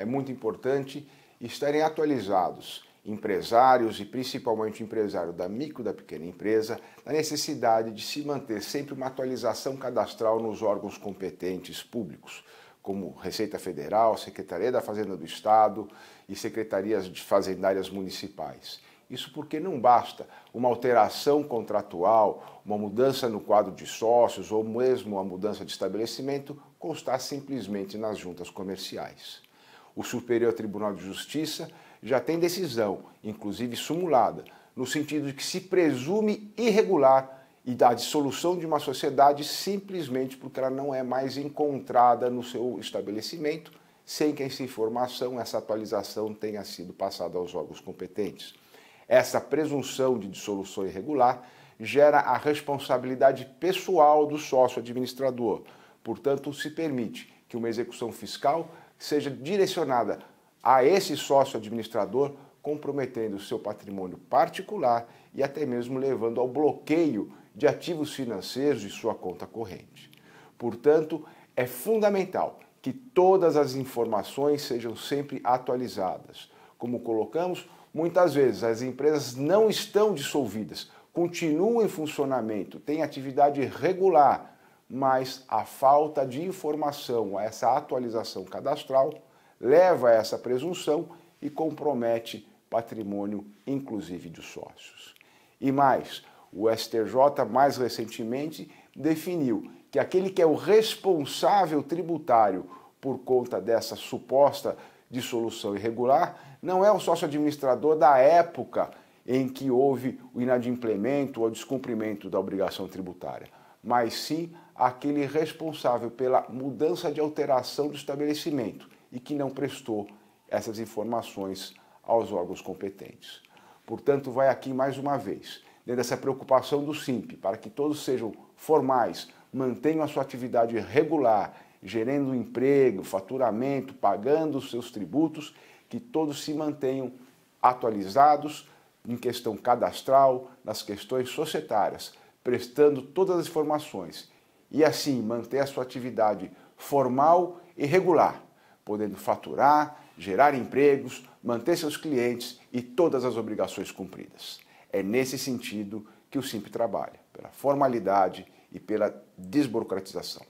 é muito importante estarem atualizados empresários e principalmente o empresário da micro da pequena empresa, na necessidade de se manter sempre uma atualização cadastral nos órgãos competentes públicos, como Receita Federal, Secretaria da Fazenda do Estado e secretarias de fazendárias municipais. Isso porque não basta uma alteração contratual, uma mudança no quadro de sócios ou mesmo a mudança de estabelecimento constar simplesmente nas juntas comerciais. O Superior Tribunal de Justiça já tem decisão, inclusive sumulada, no sentido de que se presume irregular e da dissolução de uma sociedade simplesmente porque ela não é mais encontrada no seu estabelecimento, sem que essa informação, essa atualização tenha sido passada aos órgãos competentes. Essa presunção de dissolução irregular gera a responsabilidade pessoal do sócio administrador. Portanto, se permite que uma execução fiscal seja direcionada a esse sócio administrador, comprometendo o seu patrimônio particular e até mesmo levando ao bloqueio de ativos financeiros de sua conta corrente. Portanto, é fundamental que todas as informações sejam sempre atualizadas. Como colocamos, muitas vezes as empresas não estão dissolvidas, continuam em funcionamento, têm atividade regular, mas a falta de informação, essa atualização cadastral, leva a essa presunção e compromete patrimônio, inclusive dos sócios. E mais, o STJ mais recentemente definiu que aquele que é o responsável tributário por conta dessa suposta dissolução irregular não é o sócio administrador da época em que houve o inadimplemento ou descumprimento da obrigação tributária, mas sim aquele responsável pela mudança de alteração do estabelecimento e que não prestou essas informações aos órgãos competentes. Portanto, vai aqui mais uma vez, dentro dessa preocupação do SIMP, para que todos sejam formais, mantenham a sua atividade regular, gerando emprego, faturamento, pagando os seus tributos, que todos se mantenham atualizados em questão cadastral, nas questões societárias, prestando todas as informações e assim manter a sua atividade formal e regular, podendo faturar, gerar empregos, manter seus clientes e todas as obrigações cumpridas. É nesse sentido que o SIMP trabalha, pela formalidade e pela desburocratização.